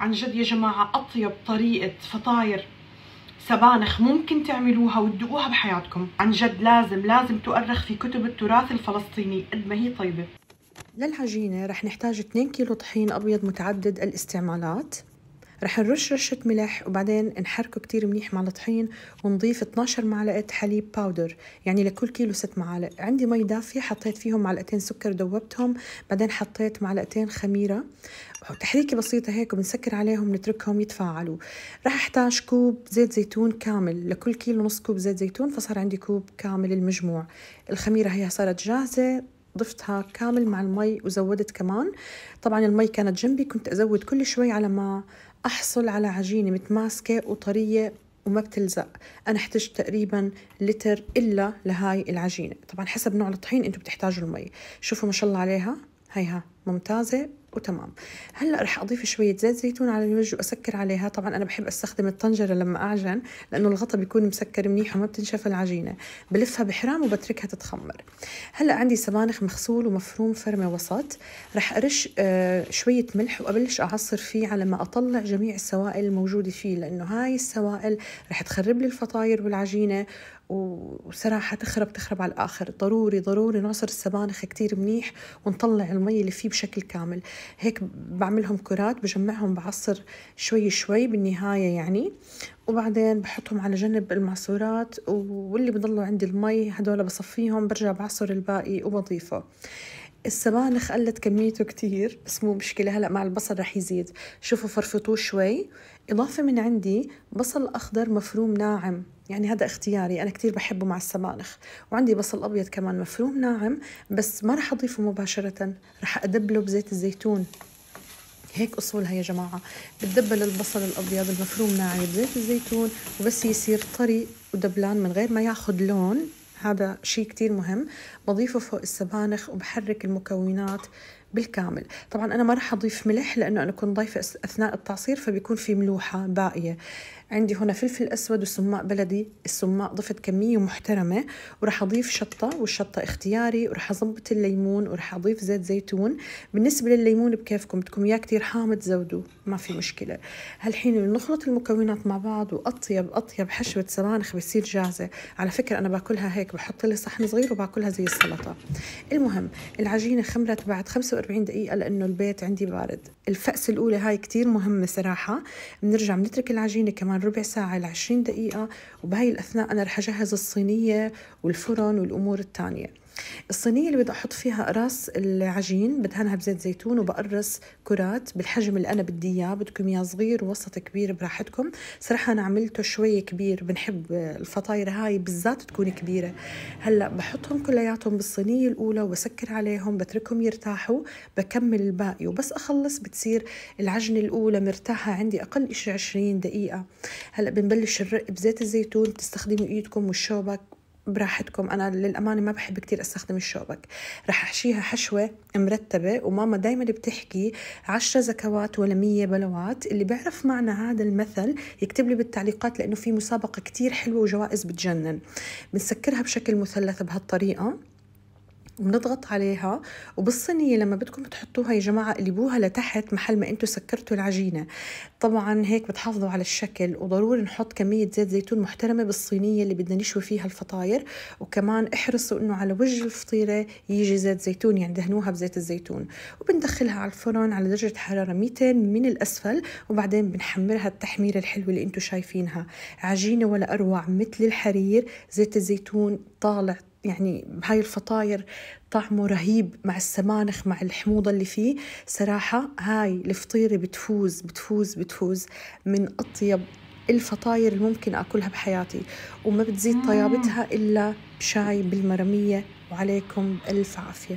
عن جد يا جماعة أطيب طريقة فطاير سبانخ ممكن تعملوها وتدوقوها بحياتكم عن جد لازم لازم تؤرخ في كتب التراث الفلسطيني قد ما هي طيبة للعجينة رح نحتاج 2 كيلو طحين أبيض متعدد الاستعمالات رح نرش رشة ملح وبعدين نحركه كتير منيح مع الطحين ونضيف 12 معلقة حليب باودر يعني لكل كيلو 6 معالق عندي مي دافية حطيت فيهم معلقتين سكر دوبتهم بعدين حطيت معلقتين خميرة تحريكة بسيطة هيك وبنسكر عليهم نتركهم يتفاعلوا رح احتاج كوب زيت زيتون كامل لكل كيلو نص كوب زيت زيتون فصار عندي كوب كامل المجموع الخميرة هي صارت جاهزة ضفتها كامل مع المي وزودت كمان طبعا المي كانت جنبي كنت أزود كل شوي على ما أحصل على عجينة متماسكة وطرية وما بتلزق أنا احتجت تقريبا لتر إلا لهاي العجينة طبعا حسب نوع الطحين أنتم بتحتاجوا المي شوفوا ما شاء الله عليها هيها ممتازة وتمام هلا رح اضيف شويه زيت زيتون على الوجه واسكر عليها طبعا انا بحب استخدم الطنجره لما اعجن لانه الغطا بيكون مسكر منيح وما بتنشف العجينه بلفها بحرام وبتركها تتخمر هلا عندي سبانخ مغسول ومفروم فرمه وسط رح ارش آه شويه ملح وابلش اعصر فيه على ما اطلع جميع السوائل الموجوده فيه لانه هاي السوائل رح تخرب لي الفطاير والعجينه وصراحة تخرب تخرب على الآخر ضروري ضروري نعصر السبانخ كتير منيح ونطلع المي اللي فيه بشكل كامل هيك بعملهم كرات بجمعهم بعصر شوي شوي بالنهاية يعني وبعدين بحطهم على جنب المعصورات واللي بضلوا عندي المي هدول بصفيهم برجع بعصر الباقي وبضيفه السبانخ قلت كميته كتير بس مو مشكلة هلأ مع البصل رح يزيد شوفوا فرفطوه شوي إضافة من عندي بصل أخضر مفروم ناعم يعني هذا اختياري أنا كتير بحبه مع السبانخ وعندي بصل أبيض كمان مفروم ناعم بس ما رح أضيفه مباشرة رح أدبله بزيت الزيتون هيك اصولها يا جماعه بتدبل البصل الابيض المفروم ناعم بزيت الزيتون وبس يصير طري ودبلان من غير ما ياخذ لون هذا شيء كتير مهم بضيفه فوق السبانخ وبحرك المكونات بالكامل طبعا أنا ما راح أضيف ملح لأنه أنا كنت ضايفة أثناء التعصير فبيكون في ملوحة باقية عندي هنا فلفل أسود وسماق بلدي السماق ضفت كمية محترمة وراح أضيف شطة والشطة اختياري وراح أظبط الليمون وراح أضيف زيت زيتون بالنسبة للليمون بكيفكم بدكم إياه كثير حامض زودوه ما في مشكلة هالحين نخلط المكونات مع بعض وأطيب أطيب حشوة سبانخ بتصير جاهزة على فكرة أنا باكلها هيك بحط لي صحن صغير وباكلها زي السلطة المهم العجينة خمرت بعد خمسة 45 دقيقة لأنه البيت عندي بارد الفأس الأولى هاي كتير مهمة صراحة بنرجع بنترك العجينة كمان ربع ساعة ل 20 دقيقة وبهاي الأثناء أنا رح أجهز الصينية والفرن والأمور التانية الصينية اللي بدي أحط فيها أقراص العجين بدهنها بزيت زيتون وبقرص كرات بالحجم اللي أنا بدي إياه بدكم إياه صغير ووسط كبير براحتكم صراحة أنا عملته شوي كبير بنحب الفطاير هاي بالذات تكون كبيرة هلأ بحطهم كلياتهم بالصينية الأولى وبسكر عليهم بتركهم يرتاحوا بكمل الباقي وبس أخلص بتس بتصير العجنة الأولى مرتاحة عندي أقل شيء 20 دقيقة هلأ بنبلش الرق بزيت الزيتون بتستخدموا إيدكم والشوبك براحتكم انا للامانه ما بحب كتير استخدم الشوبك رح احشيها حشوه مرتبه وماما دايما بتحكي عشرة زكوات ولا مية بلوات اللي بيعرف معنى هذا المثل يكتب لي بالتعليقات لانه في مسابقه كتير حلوه وجوائز بتجنن بنسكرها بشكل مثلث بهالطريقه وبنضغط عليها وبالصينيه لما بدكم تحطوها يا جماعه قلبوها لتحت محل ما انتم سكرتوا العجينه طبعا هيك بتحافظوا على الشكل وضروري نحط كميه زيت زيتون محترمه بالصينيه اللي بدنا نشوي فيها الفطاير وكمان احرصوا انه على وجه الفطيره يجي زيت زيتون يعني دهنوها بزيت الزيتون وبندخلها على الفرن على درجه حراره 200 من الاسفل وبعدين بنحمرها التحميره الحلوه اللي انتم شايفينها عجينه ولا اروع مثل الحرير زيت الزيتون طالع يعني هاي الفطاير طعمه رهيب مع السمانخ مع الحموضة اللي فيه صراحة هاي الفطيرة بتفوز بتفوز بتفوز من أطيب الفطاير اللي ممكن أكلها بحياتي وما بتزيد طيابتها إلا بشاي بالمرمية وعليكم ألف عافية